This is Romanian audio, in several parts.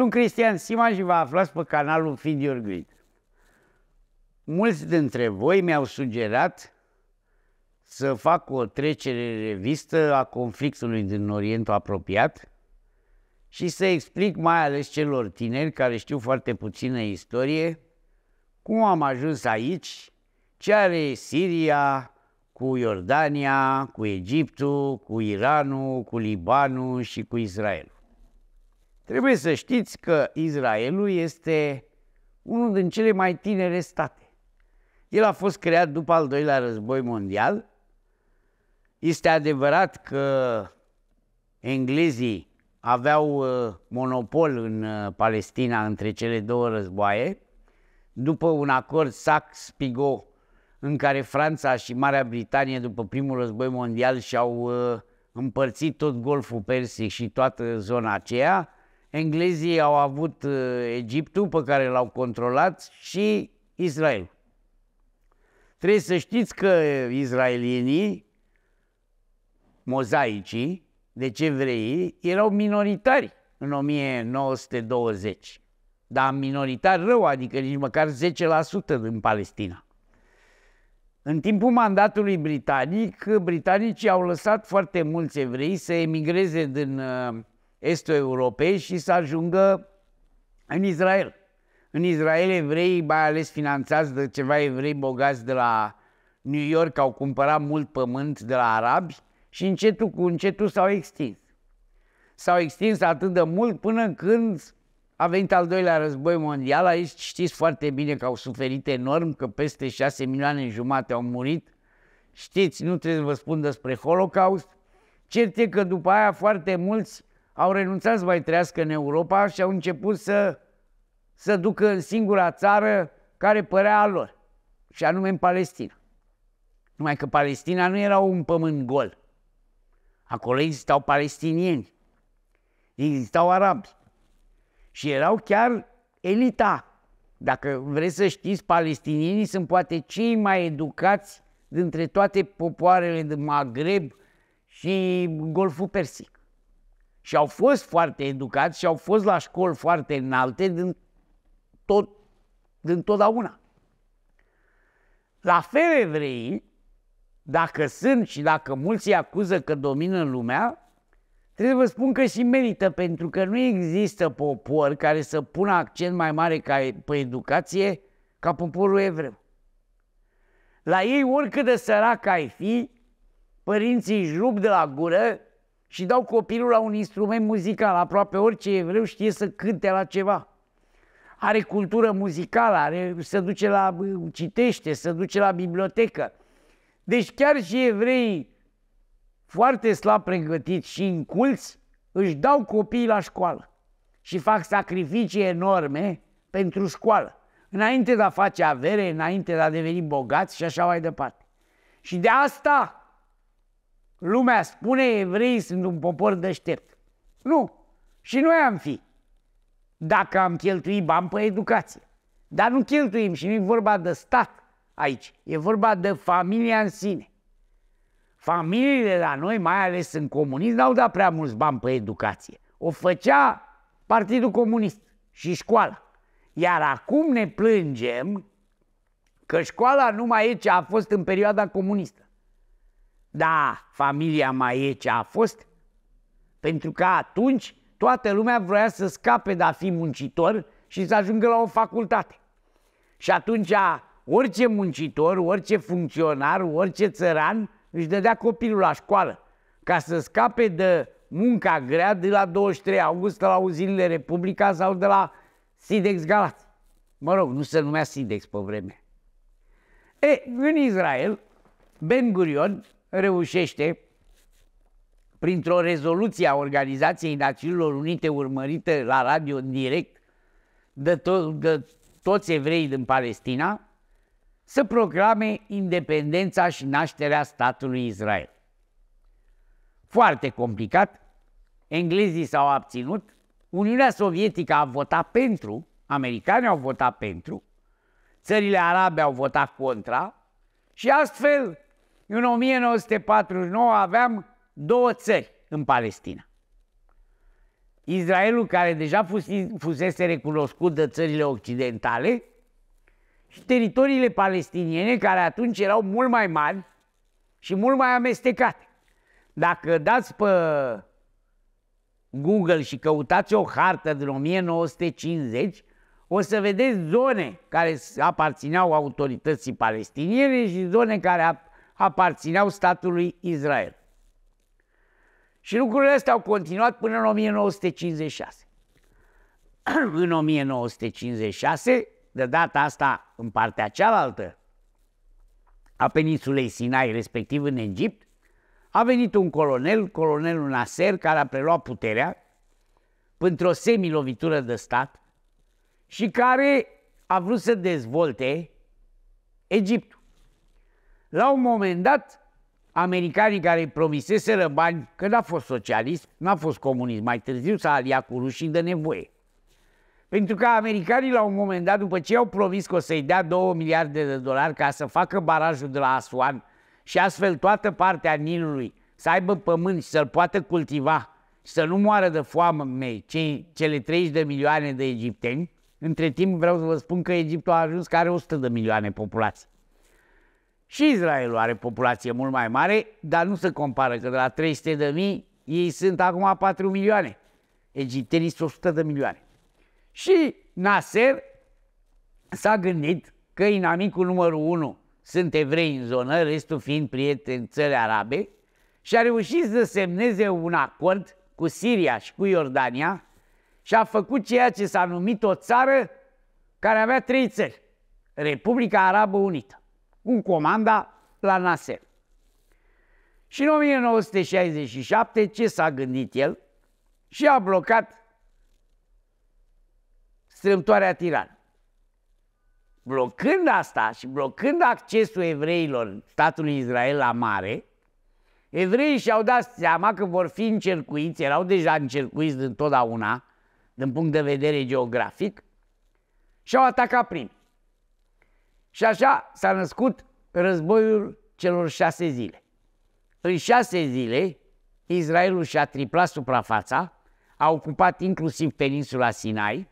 Sunt Cristian Sima și vă aflați pe canalul Feed Your Grid. Mulți dintre voi mi-au sugerat să fac o trecere revistă a conflictului din Orientul apropiat și să explic mai ales celor tineri care știu foarte puțină istorie cum am ajuns aici, ce are Siria cu Iordania, cu Egiptul, cu Iranul, cu Libanul și cu Israelul. Trebuie să știți că Israelul este unul din cele mai tinere state. El a fost creat după al doilea război mondial. Este adevărat că englezii aveau uh, monopol în uh, Palestina între cele două războaie, după un acord Sachs-Pigot în care Franța și Marea Britanie după primul război mondial și-au uh, împărțit tot Golful Persic și toată zona aceea, englezii au avut uh, Egiptul pe care l-au controlat și Israel. Trebuie să știți că izraelienii, mozaicii, ce vrei, erau minoritari în 1920. Dar minoritar rău, adică nici măcar 10% din Palestina. În timpul mandatului britanic, britanicii au lăsat foarte mulți evrei să emigreze din uh, est-europei și să ajungă în Israel. În Israel evrei, mai ales finanțați de ceva evrei bogați de la New York, au cumpărat mult pământ de la arabi și încetul cu încetul s-au extins. S-au extins atât de mult până când a venit al doilea război mondial, aici știți foarte bine că au suferit enorm, că peste 6 milioane jumate au murit. Știți, nu trebuie să vă spun despre Holocaust. Cert e că după aia foarte mulți au renunțat să mai trăiască în Europa și au început să, să ducă în singura țară care părea a lor, și anume în Palestina. Numai că Palestina nu era un pământ gol. Acolo existau palestinieni, existau arabi și erau chiar elita. Dacă vreți să știți, palestinienii sunt poate cei mai educați dintre toate popoarele din Maghreb și Golful Persic și au fost foarte educați și au fost la școli foarte înalte din, tot, din totdeauna. La fel evrei, dacă sunt și dacă mulți îi acuză că domină lumea, trebuie să vă spun că și merită, pentru că nu există popor care să pună accent mai mare ca, pe educație ca poporul evreu. La ei, oricât de sărac ai fi, părinții își rup de la gură și dau copilul la un instrument muzical, aproape orice evreu știe să cânte la ceva. Are cultură muzicală, are, se duce la, citește, se duce la bibliotecă. Deci chiar și evrei foarte slab pregătiți și inculți își dau copiii la școală și fac sacrificii enorme pentru școală. Înainte de a face avere, înainte de a deveni bogați și așa mai departe. Și de asta Lumea spune evrei sunt un popor deștept. Nu. Și noi am fi. Dacă am cheltuit bani pe educație. Dar nu cheltuim și nu e vorba de stat aici. E vorba de familia în sine. Familiile la noi, mai ales în comunism, n-au dat prea mulți bani pe educație. O făcea Partidul Comunist și școala. Iar acum ne plângem că școala numai aici a fost în perioada comunistă. Da, familia Maiece a fost, pentru că atunci toată lumea vroia să scape de a fi muncitor și să ajungă la o facultate. Și atunci orice muncitor, orice funcționar, orice țăran își dădea copilul la școală ca să scape de munca grea de la 23 august la uzinile Republica sau de la Sidex Galați. Mă rog, nu se numea Sidex pe vreme. E, în Israel, Ben Gurion reușește printr-o rezoluție a Organizației Națiunilor Unite urmărită la radio în direct de, to- de toți evrei din Palestina să proclame independența și nașterea statului Israel. Foarte complicat, englezii s-au abținut, Uniunea Sovietică a votat pentru, americanii au votat pentru, țările arabe au votat contra și astfel în 1949 aveam două țări în Palestina. Israelul, care deja fusese recunoscut de țările occidentale, și teritoriile palestiniene, care atunci erau mult mai mari și mult mai amestecate. Dacă dați pe Google și căutați o hartă din 1950, o să vedeți zone care aparțineau autorității palestiniene și zone care aparțineau statului Israel. Și lucrurile astea au continuat până în 1956. în 1956, de data asta în partea cealaltă a peninsulei Sinai, respectiv în Egipt, a venit un colonel, colonelul Nasser, care a preluat puterea printr-o semilovitură de stat și care a vrut să dezvolte Egiptul. La un moment dat, americanii care îi promiseseră bani, că n-a fost socialist, n-a fost comunist, mai târziu s-a aliat cu rușii de nevoie. Pentru că americanii la un moment dat, după ce au promis că o să-i dea 2 miliarde de dolari ca să facă barajul de la Asuan și astfel toată partea Nilului să aibă pământ și să-l poată cultiva și să nu moară de foame cei, cele 30 de milioane de egipteni, între timp vreau să vă spun că Egiptul a ajuns că are 100 de milioane populație. Și Israelul are populație mult mai mare, dar nu se compară, că de la 300 de mii, ei sunt acum 4 milioane. Egiptenii sunt 100 de milioane. Și Nasser s-a gândit că inamicul numărul 1 sunt evrei în zonă, restul fiind prieteni țări arabe, și a reușit să semneze un acord cu Siria și cu Iordania și a făcut ceea ce s-a numit o țară care avea trei țări. Republica Arabă Unită cu comanda la Nasser. Și în 1967, ce s-a gândit el? Și a blocat strâmtoarea tiran. Blocând asta și blocând accesul evreilor statului Israel la mare, evreii și-au dat seama că vor fi încercuiți, erau deja încercuiți întotdeauna, din punct de vedere geografic, și-au atacat primii. Și așa s-a născut războiul celor șase zile. În șase zile, Israelul și-a triplat suprafața, a ocupat inclusiv peninsula Sinai,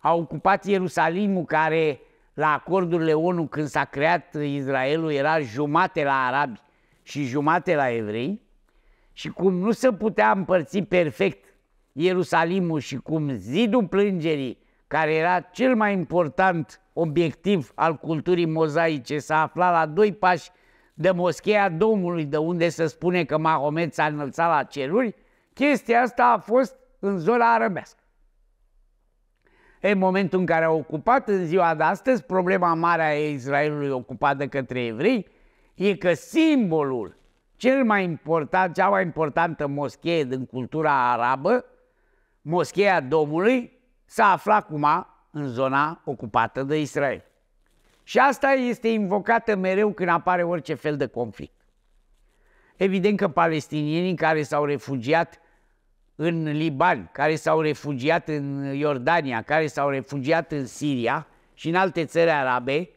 a ocupat Ierusalimul care la acordurile ONU când s-a creat Israelul era jumate la arabi și jumate la evrei și cum nu se putea împărți perfect Ierusalimul și cum zidul plângerii, care era cel mai important obiectiv al culturii mozaice s-a aflat la doi pași de moscheea Domnului, de unde se spune că Mahomet s-a înălțat la ceruri, chestia asta a fost în zona arabească. În momentul în care a ocupat în ziua de astăzi, problema mare a Israelului ocupat de către evrei e că simbolul cel mai important, cea mai importantă moschee din cultura arabă, moscheea Domnului, s-a aflat cum a în zona ocupată de Israel. Și asta este invocată mereu când apare orice fel de conflict. Evident că palestinienii care s-au refugiat în Liban, care s-au refugiat în Iordania, care s-au refugiat în Siria și în alte țări arabe,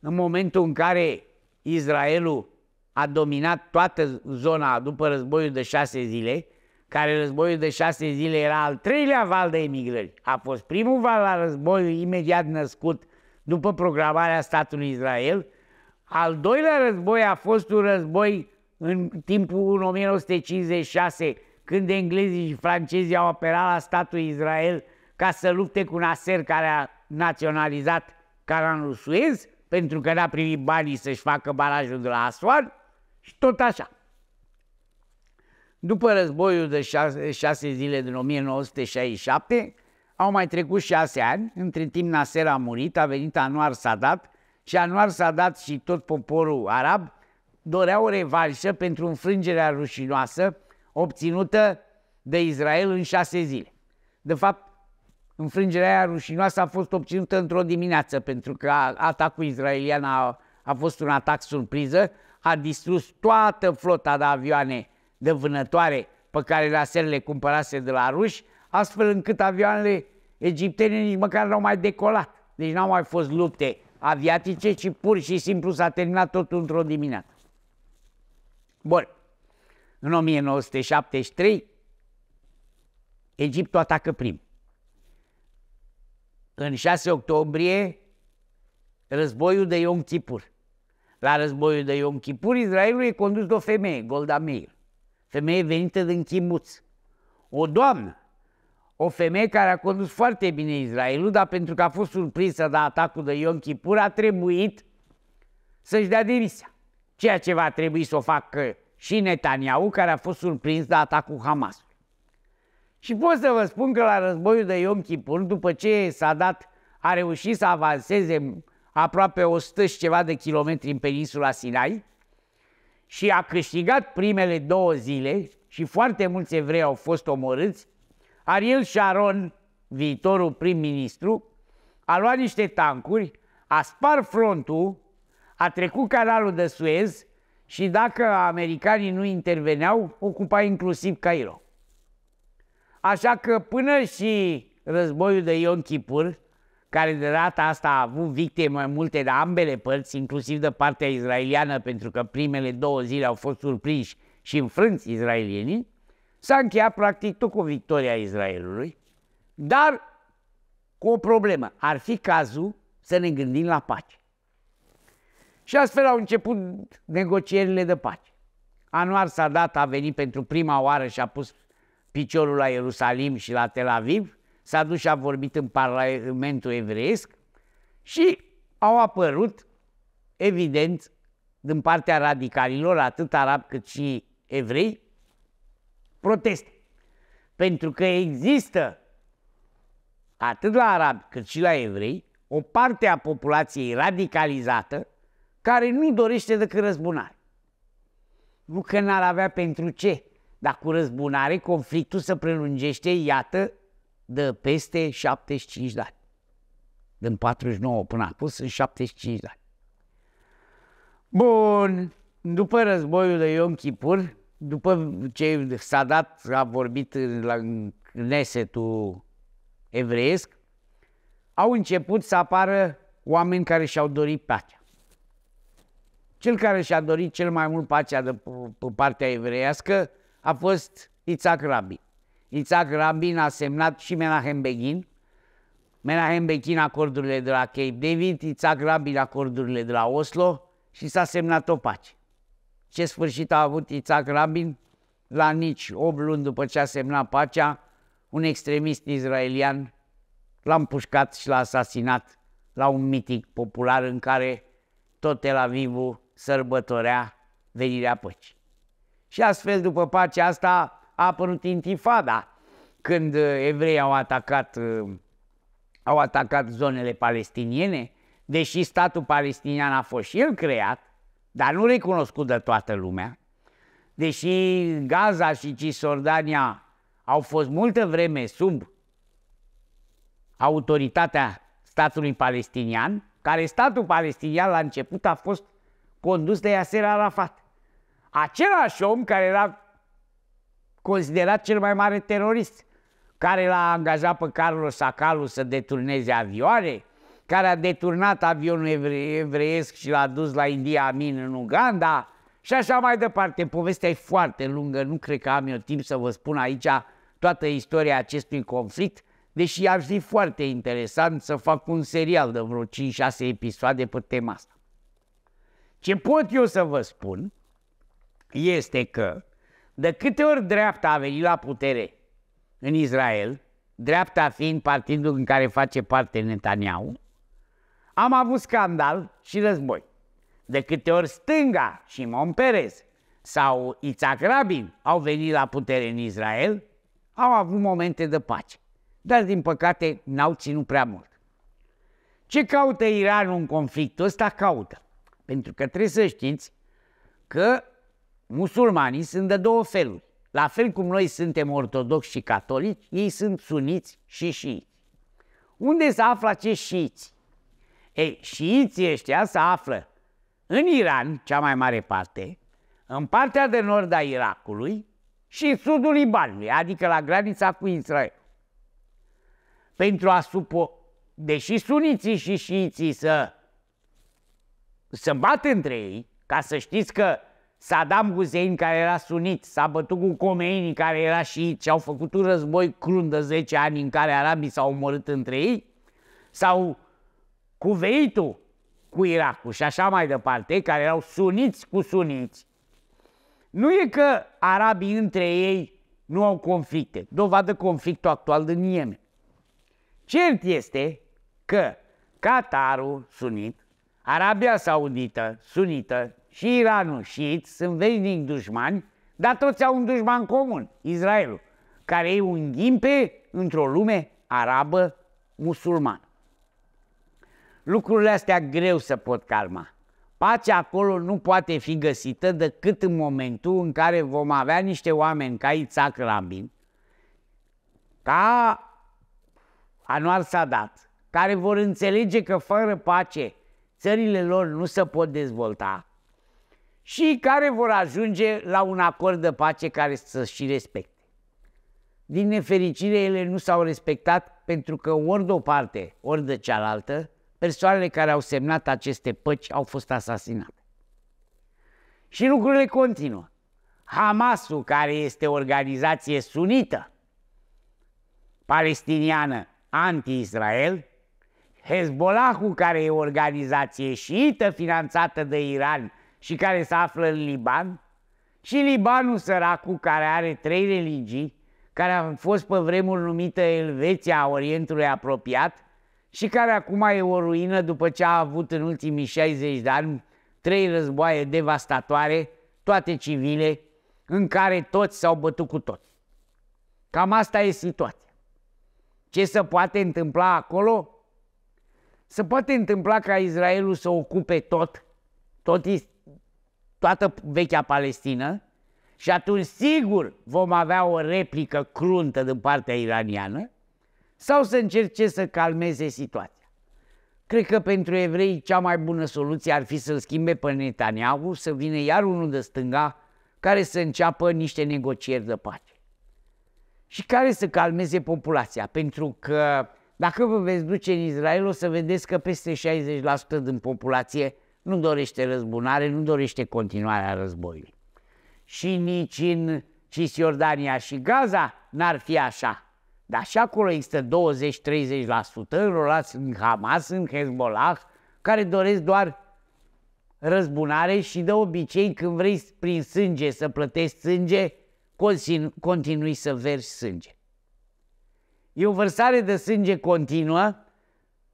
în momentul în care Israelul a dominat toată zona după războiul de șase zile, care războiul de șase zile era al treilea val de emigrări. A fost primul val al războiului imediat născut după programarea statului Israel. Al doilea război a fost un război în timpul 1956, când englezii și francezii au apelat la statul Israel ca să lupte cu Nasser, care a naționalizat canalul Suez, pentru că n-a primit banii să-și facă barajul de la Aswan și tot așa. După războiul de șase, șase zile din 1967, au mai trecut șase ani, între timp Nasser a murit, a venit Anwar Sadat și Anwar Sadat și tot poporul arab doreau revanșă pentru înfrângerea rușinoasă obținută de Israel în șase zile. De fapt, înfrângerea aia rușinoasă a fost obținută într-o dimineață, pentru că atacul israelian a, a fost un atac surpriză, a distrus toată flota de avioane de vânătoare pe care la Laser le cumpărase de la ruși, astfel încât avioanele egiptene nici măcar n-au mai decolat. Deci n-au mai fost lupte aviatice, ci pur și simplu s-a terminat totul într-o dimineață. Bun. În 1973, Egiptul atacă prim. În 6 octombrie, războiul de Yom Kippur. La războiul de Yom Kippur, Israelul e condus de o femeie, Golda Meir femeie venită din chimuț, o doamnă, o femeie care a condus foarte bine Israelul, dar pentru că a fost surprinsă de atacul de Ion Kippur, a trebuit să-și dea demisia. Ceea ce va trebui să o facă și Netanyahu, care a fost surprins de atacul Hamas. Și pot să vă spun că la războiul de Ion Kippur, după ce s-a dat, a reușit să avanseze aproape 100 și ceva de kilometri în peninsula Sinai, și a câștigat primele două zile și foarte mulți evrei au fost omorâți, Ariel Sharon, viitorul prim-ministru, a luat niște tancuri, a spart frontul, a trecut canalul de Suez și dacă americanii nu interveneau, ocupa inclusiv Cairo. Așa că până și războiul de Ion Kipur care de data asta a avut victime mai multe de ambele părți, inclusiv de partea israeliană, pentru că primele două zile au fost surprinși și înfrânți israelienii, s-a încheiat practic tot cu victoria Israelului, dar cu o problemă. Ar fi cazul să ne gândim la pace. Și astfel au început negocierile de pace. Anuar Sadat a venit pentru prima oară și a pus piciorul la Ierusalim și la Tel Aviv s-a dus și a vorbit în Parlamentul evreiesc și au apărut, evident, din partea radicalilor, atât arabi cât și evrei, proteste. Pentru că există, atât la arabi cât și la evrei, o parte a populației radicalizată care nu dorește decât răzbunare. Nu că n-ar avea pentru ce, dar cu răzbunare conflictul se prelungește, iată, de peste 75 de ani. Din 49 până acum sunt 75 de ani. Bun, după războiul de Ion Chipur, după ce s-a dat, a vorbit la nesetul evreiesc, au început să apară oameni care și-au dorit pacea. Cel care și-a dorit cel mai mult pacea de pe partea evreiască a fost Isaac Rabin. Isaac Rabin a semnat și Menahem Begin. Menahem Begin acordurile de la Cape David, Isaac Rabin acordurile de la Oslo și s-a semnat o pace. Ce sfârșit a avut Isaac Rabin? La nici 8 luni după ce a semnat pacea, un extremist izraelian l-a împușcat și l-a asasinat la un mitic popular în care tot Tel Avivul sărbătorea venirea păcii. Și astfel, după pacea asta, a apărut intifada când uh, evreii au atacat, uh, au atacat zonele palestiniene, deși statul palestinian a fost și el creat, dar nu recunoscut de toată lumea, deși Gaza și Cisordania au fost multă vreme sub autoritatea statului palestinian, care statul palestinian la început a fost condus de Yasser Arafat. Același om care era considerat cel mai mare terorist, care l-a angajat pe Carlos Sacalu să deturneze avioane, care a deturnat avionul evre evreiesc și l-a dus la India Amin în Uganda și așa mai departe. Povestea e foarte lungă, nu cred că am eu timp să vă spun aici toată istoria acestui conflict, deși ar fi foarte interesant să fac un serial de vreo 5-6 episoade pe tema asta. Ce pot eu să vă spun este că de câte ori dreapta a venit la putere în Israel, dreapta fiind partidul în care face parte Netanyahu, am avut scandal și război. De câte ori stânga, și Mon Perez sau Isaac Rabin au venit la putere în Israel, au avut momente de pace. Dar, din păcate, n-au ținut prea mult. Ce caută Iranul în conflictul ăsta? Caută. Pentru că trebuie să știți că musulmanii sunt de două feluri. La fel cum noi suntem ortodoxi și catolici, ei sunt suniți și șiiți. Unde se află acești șiiți? Ei, șiiții ăștia se află în Iran, cea mai mare parte, în partea de nord a Irakului și sudul Libanului, adică la granița cu Israel. Pentru a supo... Deși suniții și șiiții să se bată între ei, ca să știți că Saddam Hussein, care era sunit, s-a bătut cu Khomeini, care era și ce au făcut un război crunt de 10 ani în care arabii s-au omorât între ei, sau Cuveitul cu Irakul și așa mai departe, care erau suniți cu suniți. Nu e că arabii între ei nu au conflicte, dovadă conflictul actual din Yemen. Cert este că Qatarul sunit, Arabia Saudită sunită, și Iranul și IT sunt veșnic dușmani, dar toți au un dușman comun, Israelul, care e un ghimpe într-o lume arabă musulmană. Lucrurile astea greu se pot calma. Pacea acolo nu poate fi găsită decât în momentul în care vom avea niște oameni ca Itzhak Rabin, ca Anuar Sadat, care vor înțelege că fără pace țările lor nu se pot dezvolta și care vor ajunge la un acord de pace care să și respecte. Din nefericire, ele nu s-au respectat pentru că ori de o parte, ori de cealaltă, persoanele care au semnat aceste păci au fost asasinate. Și lucrurile continuă. Hamasul, care este o organizație sunită, palestiniană, anti-Israel, Hezbollahul, care e o organizație șiită finanțată de Iran și care se află în Liban, și Libanul săracul care are trei religii, care a fost pe vremuri numită Elveția a Orientului apropiat și care acum e o ruină după ce a avut în ultimii 60 de ani trei războaie devastatoare, toate civile, în care toți s-au bătut cu toți. Cam asta e situația. Ce se poate întâmpla acolo? Se poate întâmpla ca Israelul să ocupe tot, tot toată vechea Palestină și atunci sigur vom avea o replică cruntă din partea iraniană sau să încerce să calmeze situația. Cred că pentru evrei cea mai bună soluție ar fi să-l schimbe pe Netanyahu, să vină iar unul de stânga care să înceapă niște negocieri de pace și care să calmeze populația, pentru că dacă vă veți duce în Israel o să vedeți că peste 60% din populație nu dorește răzbunare, nu dorește continuarea războiului. Și nici în Cisjordania și Gaza n-ar fi așa. Dar și acolo există 20-30% înrolați în Hamas, în Hezbollah, care doresc doar răzbunare și de obicei când vrei prin sânge să plătești sânge, continui să vergi sânge. E o vărsare de sânge continuă,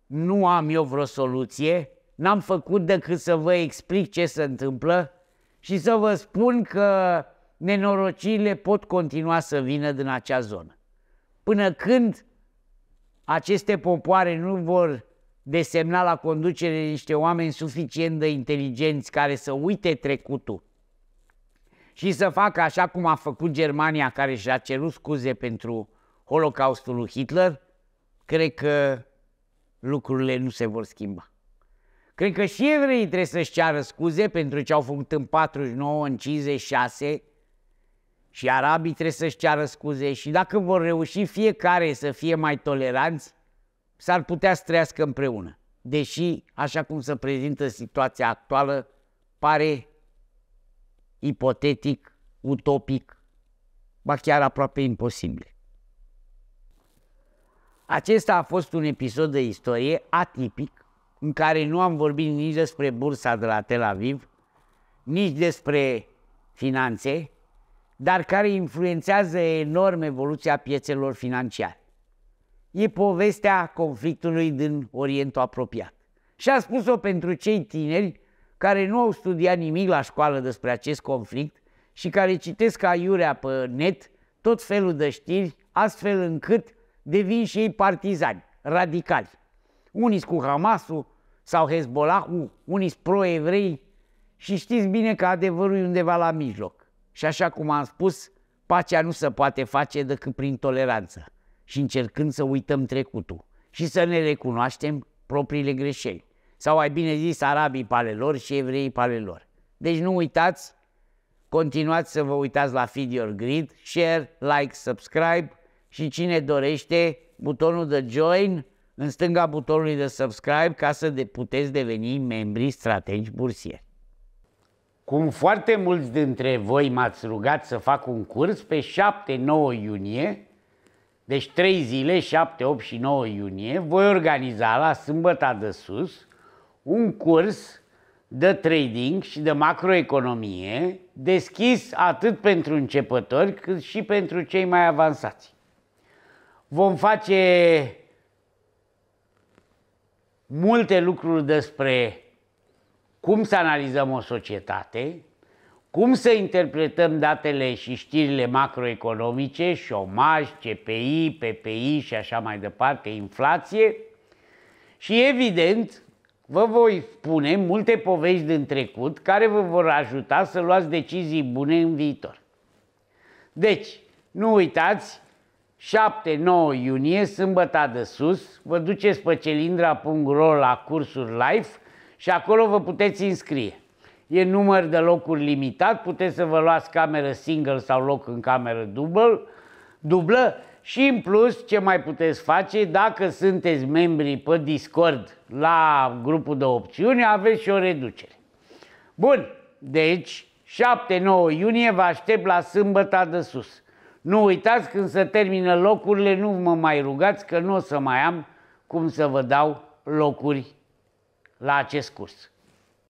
nu am eu vreo soluție, N-am făcut decât să vă explic ce se întâmplă și să vă spun că nenorocirile pot continua să vină din acea zonă. Până când aceste popoare nu vor desemna la conducere niște oameni suficient de inteligenți care să uite trecutul și să facă așa cum a făcut Germania care și-a cerut scuze pentru Holocaustul lui Hitler, cred că lucrurile nu se vor schimba. Cred că și evreii trebuie să-și ceară scuze pentru ce au făcut în 49, în 56 și arabii trebuie să-și ceară scuze și dacă vor reuși fiecare să fie mai toleranți, s-ar putea să trăiască împreună. Deși, așa cum se prezintă situația actuală, pare ipotetic, utopic, ba chiar aproape imposibil. Acesta a fost un episod de istorie atipic, în care nu am vorbit nici despre bursa de la Tel Aviv, nici despre finanțe, dar care influențează enorm evoluția piețelor financiare. E povestea conflictului din Orientul apropiat. Și a spus-o pentru cei tineri care nu au studiat nimic la școală despre acest conflict și care citesc aiurea pe net tot felul de știri, astfel încât devin și ei partizani, radicali unii cu Hamasul sau Hezbollah, unii pro-evrei și știți bine că adevărul e undeva la mijloc. Și așa cum am spus, pacea nu se poate face decât prin toleranță și încercând să uităm trecutul și să ne recunoaștem propriile greșeli. Sau mai bine zis, arabii pale lor și evreii pale lor. Deci nu uitați, continuați să vă uitați la Feed Your Grid, share, like, subscribe și cine dorește, butonul de join în stânga butonului de subscribe ca să de puteți deveni membrii strategi bursieri. Cum foarte mulți dintre voi m-ați rugat să fac un curs pe 7-9 iunie, deci 3 zile, 7, 8 și 9 iunie, voi organiza la Sâmbăta de Sus un curs de trading și de macroeconomie deschis atât pentru începători cât și pentru cei mai avansați. Vom face multe lucruri despre cum să analizăm o societate, cum să interpretăm datele și știrile macroeconomice, șomaj, CPI, PPI și așa mai departe, inflație. Și evident, vă voi spune multe povești din trecut care vă vor ajuta să luați decizii bune în viitor. Deci, nu uitați 7-9 iunie, sâmbătă de sus, vă duceți pe celindra.ro la cursuri live și acolo vă puteți înscrie. E număr de locuri limitat, puteți să vă luați cameră single sau loc în cameră double, dublă și în plus ce mai puteți face dacă sunteți membri pe Discord la grupul de opțiuni, aveți și o reducere. Bun, deci 7-9 iunie vă aștept la sâmbătă de sus. Nu uitați când se termină locurile, nu mă mai rugați că nu o să mai am cum să vă dau locuri la acest curs.